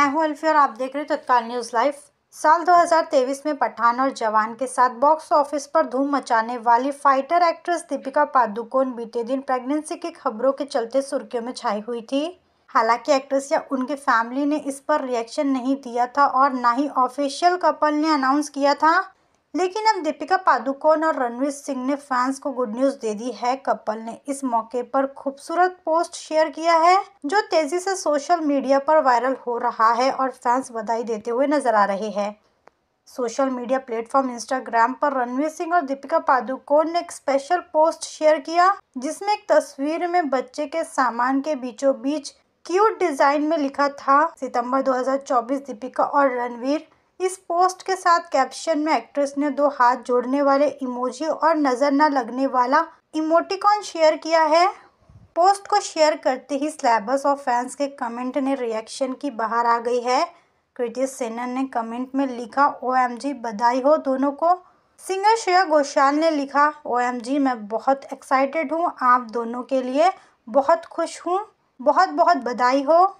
मैं हूं अल्फी और आप देख रहे हैं तत्काल न्यूज़ लाइव साल 2023 में पठान और जवान के साथ बॉक्स ऑफिस पर धूम मचाने वाली फाइटर एक्ट्रेस दीपिका पादुकोण बीते दिन प्रेगनेंसी की खबरों के चलते सुर्खियों में छाई हुई थी हालांकि एक्ट्रेस या उनके फैमिली ने इस पर रिएक्शन नहीं दिया था और ना ही ऑफिशियल कपल ने अनाउंस किया था लेकिन अब दीपिका पादुकोण और रणवीर सिंह ने फैंस को गुड न्यूज दे दी है कपल ने इस मौके पर खूबसूरत पोस्ट शेयर किया है जो तेजी से सोशल मीडिया पर वायरल हो रहा है और फैंस बधाई देते हुए नजर आ रहे हैं सोशल मीडिया प्लेटफॉर्म इंस्टाग्राम पर रणवीर सिंह और दीपिका पादुकोण ने एक स्पेशल पोस्ट शेयर किया जिसमें एक तस्वीर में बच्चे के सामान के बीचों बीच क्यूट डिजाइन में लिखा था सितंबर 2024 दीपिका और रणवीर इस पोस्ट के साथ कैप्शन में एक्ट्रेस ने दो हाथ जोड़ने वाले इमोजी और नज़र न लगने वाला इमोटिकॉन शेयर किया है पोस्ट को शेयर करते ही स्लैबस और फैंस के कमेंट ने रिएक्शन की बाहर आ गई है क्रिटिस सेनन ने कमेंट में लिखा ओ बधाई हो दोनों को सिंगर श्रेया घोषाल ने लिखा ओ मैं बहुत एक्साइटेड हूँ आप दोनों के लिए बहुत खुश हूँ बहुत बहुत बधाई हो